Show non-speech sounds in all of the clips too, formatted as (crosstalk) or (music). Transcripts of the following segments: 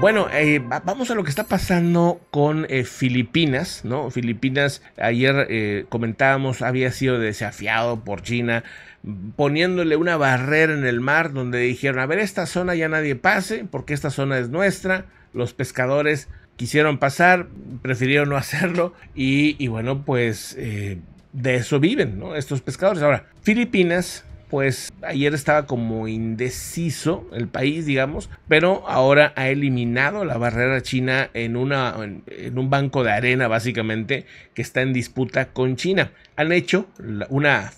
Bueno, eh, vamos a lo que está pasando con eh, Filipinas, ¿no? Filipinas, ayer eh, comentábamos, había sido desafiado por China poniéndole una barrera en el mar donde dijeron, a ver, esta zona ya nadie pase porque esta zona es nuestra, los pescadores quisieron pasar, prefirieron no hacerlo y, y bueno, pues de eso viven, ¿no? Estos pescadores. Ahora, Filipinas pues ayer estaba como indeciso el país, digamos, pero ahora ha eliminado la barrera china en, una, en, un banco de arena, básicamente, que está en disputa con China. Han hecho una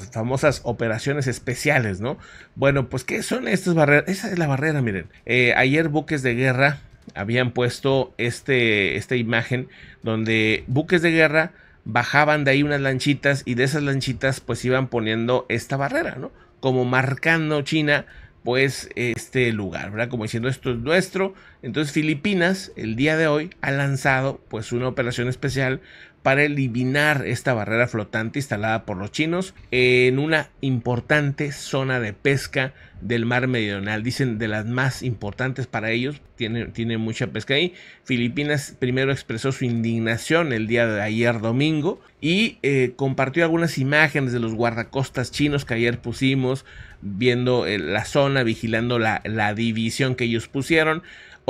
las famosas operaciones especiales, ¿no? Bueno, pues, ¿qué son estas barreras? Esa es la barrera, miren. Eh, ayer buques de guerra habían puesto este, esta imagen donde buques de guerra bajaban de ahí unas lanchitas y de esas lanchitas pues iban poniendo esta barrera, ¿no? Como marcando China pues este lugar, ¿verdad? Como diciendo esto es nuestro. Entonces Filipinas el día de hoy ha lanzado pues una operación especial para eliminar esta barrera flotante instalada por los chinos en una importante zona de pesca del mar meridional. Dicen de las más importantes para ellos, tienen tiene mucha pesca ahí. Filipinas primero expresó su indignación el día de ayer domingo y eh, compartió algunas imágenes de los guardacostas chinos que ayer pusimos, viendo eh, la zona, vigilando la división que ellos pusieron.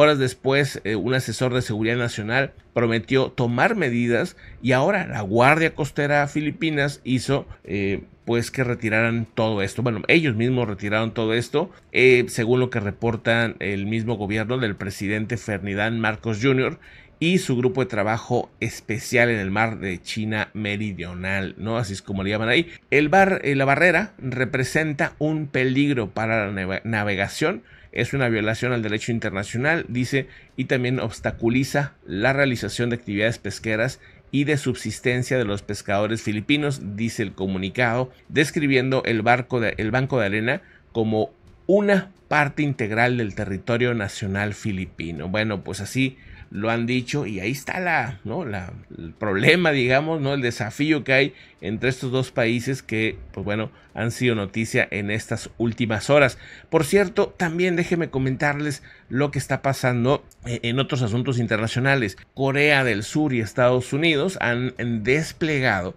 Horas después, eh, un asesor de seguridad nacional prometió tomar medidas y ahora la Guardia Costera Filipinas hizo eh, pues que retiraran todo esto. Bueno, ellos mismos retiraron todo esto, eh, según lo que reporta el mismo gobierno del presidente Ferdinand Marcos Jr y su grupo de trabajo especial en el mar de China Meridional, ¿no? Así es como le llaman ahí. El bar, eh, la barrera representa un peligro para la navegación, es una violación al derecho internacional, dice, y también obstaculiza la realización de actividades pesqueras y de subsistencia de los pescadores filipinos, dice el comunicado, describiendo el, barco el Banco de Arena como una parte integral del territorio nacional filipino. Bueno, pues así lo han dicho y ahí está la, ¿no? la, el problema, digamos, ¿no? el desafío que hay entre estos dos países que, pues bueno, han sido noticia en estas últimas horas. Por cierto, también déjenme comentarles lo que está pasando eh, en otros asuntos internacionales. Corea del Sur y Estados Unidos han desplegado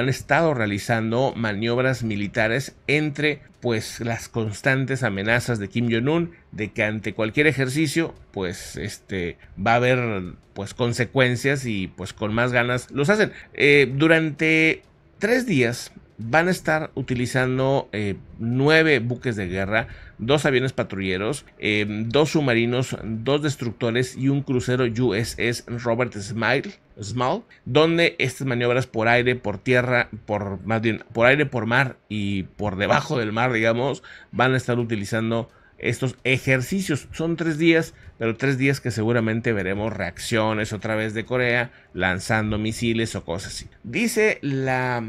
han estado realizando maniobras militares entre pues las constantes amenazas de Kim Jong-un de que ante cualquier ejercicio pues este va a haber pues consecuencias y pues con más ganas los hacen. Eh, durante tres días van a estar utilizando eh, nueve buques de guerra dos aviones patrulleros, eh, dos submarinos, dos destructores y un crucero USS Robert Small, donde estas maniobras por aire, por tierra, por más bien, por aire, por mar y por debajo del mar, digamos, van a estar utilizando estos ejercicios. Son tres días, pero tres días que seguramente veremos reacciones otra vez de Corea lanzando misiles o cosas así. Dice la,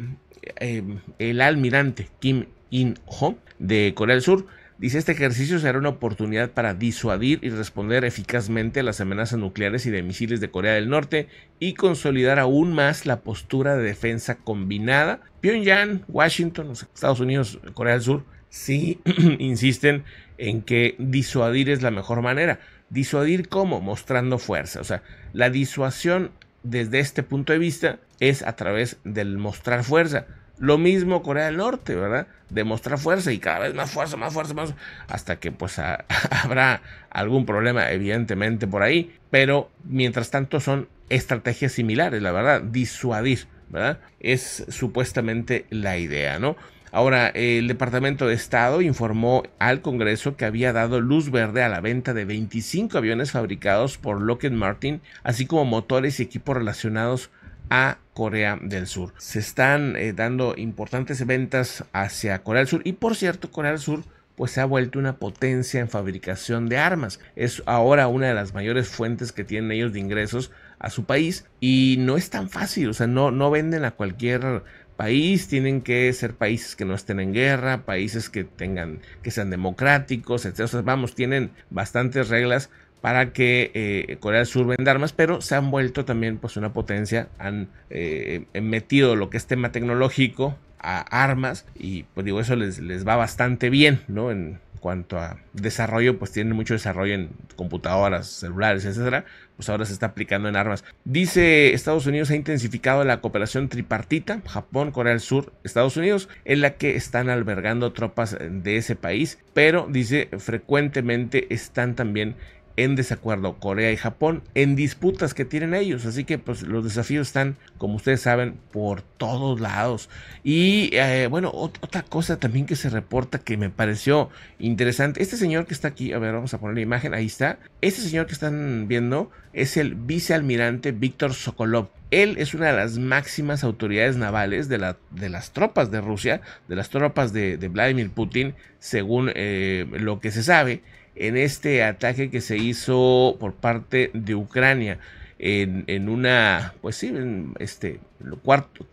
eh, el almirante Kim In-ho de Corea del Sur Dice, este ejercicio será una oportunidad para disuadir y responder eficazmente a las amenazas nucleares y de misiles de Corea del Norte y consolidar aún más la postura de defensa combinada. Pyongyang, Washington, Estados Unidos, Corea del Sur, sí (clears throat) insisten en que disuadir es la mejor manera. Disuadir cómo? Mostrando fuerza. O sea, la disuasión desde este punto de vista es a través del mostrar fuerza lo mismo Corea del Norte, ¿verdad? Demostrar fuerza y cada vez más fuerza, más fuerza, más hasta que pues (laughs) habrá algún problema evidentemente por ahí, pero mientras tanto son estrategias similares, la verdad, disuadir, ¿verdad? Es supuestamente la idea, ¿no? Ahora, el Departamento de Estado informó al Congreso que había dado luz verde a la venta de 25 aviones fabricados por Lockheed Martin, así como motores y equipos relacionados a Corea del Sur. Se están eh, dando importantes ventas hacia Corea del Sur y por cierto Corea del Sur pues se ha vuelto una potencia en fabricación de armas. Es ahora una de las mayores fuentes que tienen ellos de ingresos a su país y no es tan fácil, o sea, no, no venden a cualquier país, tienen que ser países que no estén en guerra, países que tengan, que sean democráticos, etc. vamos, tienen bastantes reglas para que eh, Corea del Sur venda armas, pero se han vuelto también pues una potencia, han eh, metido lo que es tema tecnológico a armas y pues digo, eso les, va bastante bien, ¿no? En, cuanto a desarrollo, pues tienen mucho desarrollo en computadoras, celulares, etcétera, pues ahora se está aplicando en armas. Dice Estados Unidos ha intensificado la cooperación tripartita, Japón, Corea del Sur, Estados Unidos, en la que están albergando tropas de ese país, pero dice frecuentemente están también en desacuerdo Corea y Japón en disputas que tienen ellos. Así que pues los desafíos están, como ustedes saben, por todos lados. Y eh, bueno, otra cosa también que se reporta que me pareció interesante. Este señor que está aquí, a ver, vamos a poner la imagen, ahí está. Este señor que están viendo es el vicealmirante Víctor Sokolov. Él es una de las máximas autoridades navales de, la, de las tropas de Rusia, de las tropas de, Vladimir Putin, según eh, lo que se sabe en este ataque que se hizo por parte de Ucrania en, en una, pues sí, en este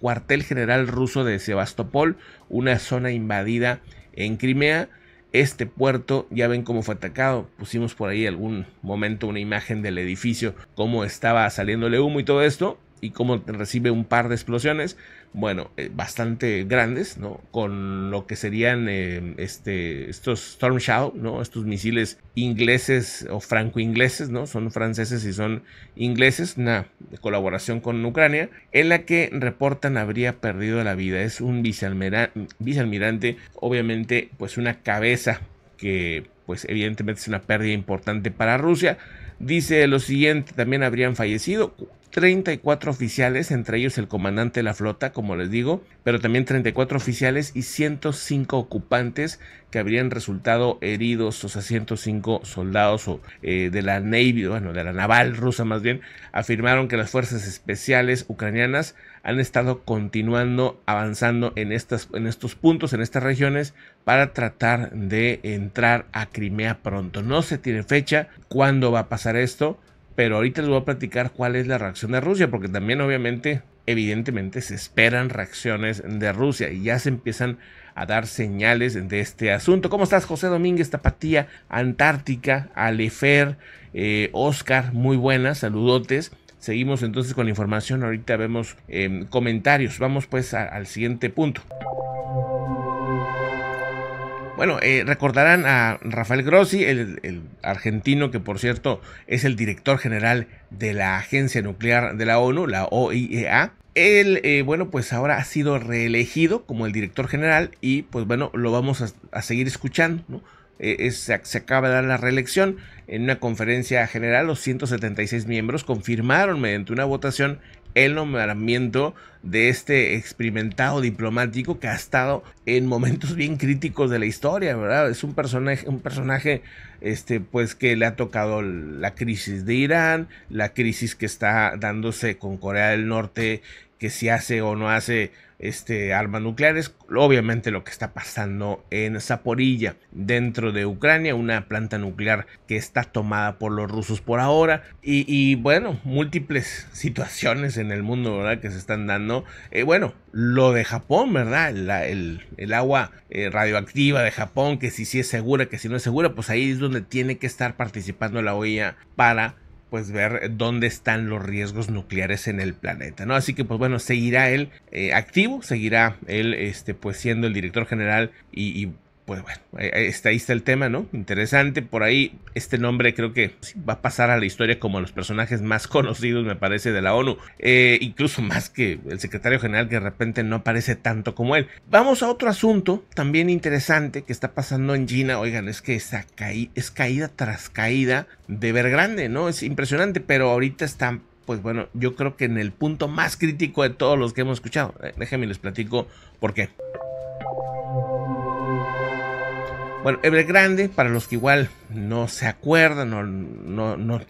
cuartel general ruso de Sebastopol, una zona invadida en Crimea. Este puerto, ya ven cómo fue atacado. Pusimos por ahí algún momento una imagen del edificio, cómo estaba saliéndole humo y todo esto y cómo recibe un par de explosiones, bueno, eh, bastante grandes, ¿no? Con lo que serían eh, este, estos Storm Shadow, ¿no? Estos misiles ingleses o franco-ingleses, ¿no? Son franceses y son ingleses, una colaboración con Ucrania, en la que reportan habría perdido la vida. Es un vicealmirante, vicealmirante obviamente, pues una cabeza que, pues evidentemente es una pérdida importante para Rusia. Dice lo siguiente, también habrían fallecido 34 oficiales, entre ellos el comandante de la flota, como les digo, pero también 34 oficiales y 105 ocupantes que habrían resultado heridos, o sea, 105 soldados eh, de la Navy, bueno, de la naval rusa más bien, afirmaron que las fuerzas especiales ucranianas han estado continuando avanzando en, estas, en estos puntos, en estas regiones, para tratar de entrar a Crimea pronto. No se tiene fecha cuándo va a pasar esto, pero ahorita les voy a platicar cuál es la reacción de Rusia, porque también obviamente, evidentemente, se esperan reacciones de Rusia y ya se empiezan a dar señales de este asunto. ¿Cómo estás, José Domínguez, Tapatía, Antártica, Alefer, eh, Oscar? Muy buenas, saludotes. Seguimos entonces con la información, ahorita vemos em, comentarios. Vamos pues al siguiente punto. Bueno, eh, recordarán a Rafael Grossi, el, argentino que por cierto es el director general de la Agencia Nuclear de la ONU, la OIEA. Él, eh, bueno, pues ahora ha sido reelegido como el director general y pues bueno, lo vamos a, a seguir escuchando, ¿no? Eh, se acaba de dar la reelección. En una conferencia general, los 176 miembros confirmaron mediante una votación el nombramiento de este experimentado diplomático que ha estado en momentos bien críticos de la historia, ¿verdad? Es un personaje, un personaje este, pues que le ha tocado la crisis de Irán, la crisis que está dándose con Corea del Norte que si hace o no hace este, armas nucleares. Obviamente lo que está pasando en Zaporilla, dentro de Ucrania, una planta nuclear que está tomada por los rusos por ahora. Y, bueno, múltiples (laughs) situaciones en el mundo, ¿verdad? Que se están dando. y eh, bueno, lo de Japón, ¿verdad? el, agua eh, radioactiva de Japón, que si sí es segura, que si no es segura, pues ahí es donde tiene que estar participando la OIA para pues ver dónde están los riesgos nucleares en el planeta, ¿no? Así que pues bueno, seguirá él eh, activo, seguirá él este, pues siendo el director general y, y pues bueno, ahí está, ahí está el tema, ¿no? Interesante, por ahí este nombre creo que va a pasar a la historia como los personajes más (laughs) conocidos, me parece, de la ONU, eh, incluso más que el secretario general que de repente no aparece tanto como él. Vamos a otro asunto también interesante que está pasando en China, oigan, es que es caída tras caída de ver grande, ¿no? Es impresionante, pero ahorita está pues bueno, yo creo que en el punto más crítico de todos los que hemos escuchado. Eh, déjenme les platico por qué. Bueno, Evergrande, para los que igual no se acuerdan o no,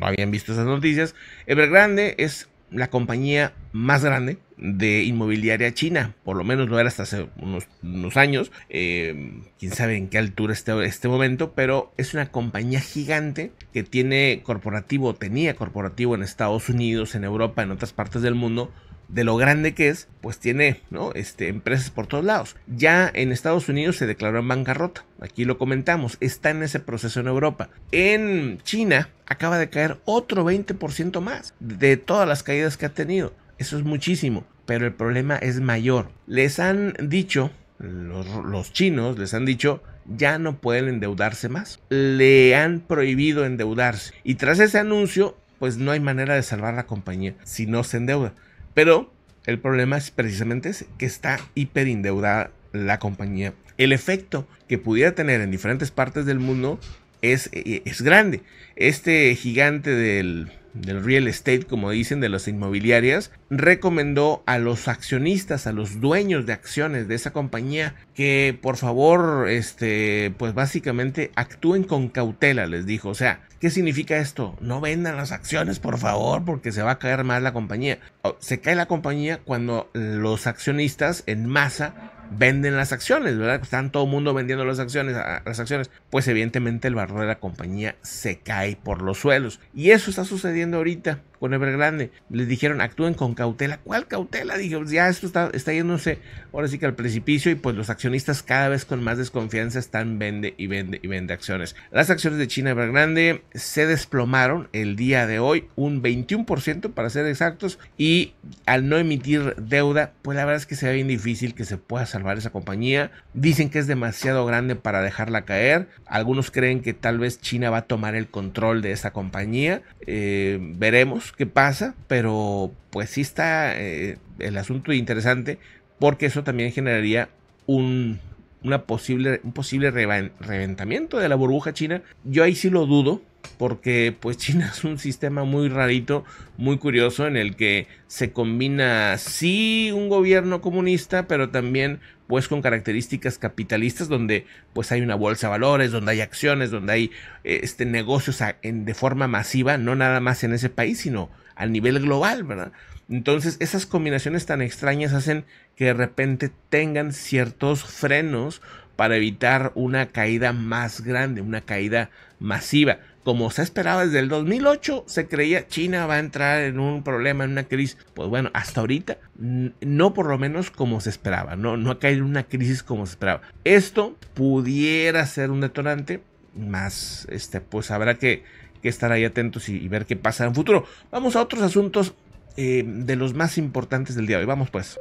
habían visto esas noticias, Evergrande es la compañía más grande de inmobiliaria china, por lo menos lo era hasta hace unos, años, eh, quién sabe en qué altura este este momento, pero es una compañía gigante que tiene corporativo, tenía corporativo en Estados Unidos, en Europa, en otras partes del mundo, de lo grande que es, pues tiene ¿no? este, empresas por todos lados. Ya en Estados Unidos se declaró en bancarrota, aquí lo comentamos, está en ese proceso en Europa. En China acaba de caer otro 20% más de todas las caídas que ha tenido. Eso es muchísimo, pero el problema es mayor. Les han dicho, los, los chinos les han dicho, ya no pueden endeudarse más. Le han prohibido endeudarse. Y tras ese anuncio, pues no hay manera de salvar la compañía si no se endeuda. Pero el problema es precisamente que está hiperindeudada la compañía. El efecto que pudiera tener en diferentes partes del mundo es, eh, es grande. Este gigante del del real estate, como dicen, de las inmobiliarias, recomendó a los accionistas, a los dueños de acciones de esa compañía, que por favor, este, pues básicamente actúen con cautela, les dijo. O sea, ¿qué significa esto? No vendan las acciones, por favor, porque se va a caer más la compañía. Oh, se cae la compañía cuando los accionistas en masa venden las acciones, ¿verdad? Están todo el mundo vendiendo las acciones, las acciones, pues evidentemente el valor de la compañía se cae por los suelos. Y eso está sucediendo ahorita con Evergrande. Les dijeron, actúen con cautela. ¿Cuál cautela? Dijo, pues, ya esto está, está yéndose ahora sí que al precipicio y pues los accionistas cada vez con más desconfianza están vende y vende y vende acciones. Las acciones de China Evergrande se desplomaron el día de hoy un 21% para ser exactos y al no emitir deuda, pues la verdad es que se ve bien difícil que se pueda salvar esa compañía. Dicen que es demasiado grande para dejarla caer. Algunos creen que tal vez China va a tomar el control de esa compañía. Eh, veremos qué pasa, pero pues sí está eh, el asunto interesante porque eso también generaría un, una posible, un posible reventamiento de la burbuja china. Yo ahí sí lo dudo, porque pues (laughs) China es un sistema muy rarito, muy curioso, en el que se combina sí un gobierno comunista, pero también pues con características capitalistas, donde pues hay una bolsa de valores, donde hay acciones, donde hay este, negocios de forma masiva, no nada más en ese país, sino a nivel global, ¿verdad? Entonces esas combinaciones tan extrañas hacen que de repente tengan ciertos frenos para evitar una caída más grande, una caída masiva como se esperaba desde el 2008, se creía China va a entrar en un problema, en una crisis. Pues bueno, hasta ahorita no por lo menos como se esperaba, no, no ha caído en una crisis como se esperaba. Esto pudiera ser un detonante, más este, pues habrá que, estar ahí atentos y, ver qué pasa en el futuro. Vamos a otros asuntos eh, de los más importantes del día de hoy. Vamos pues.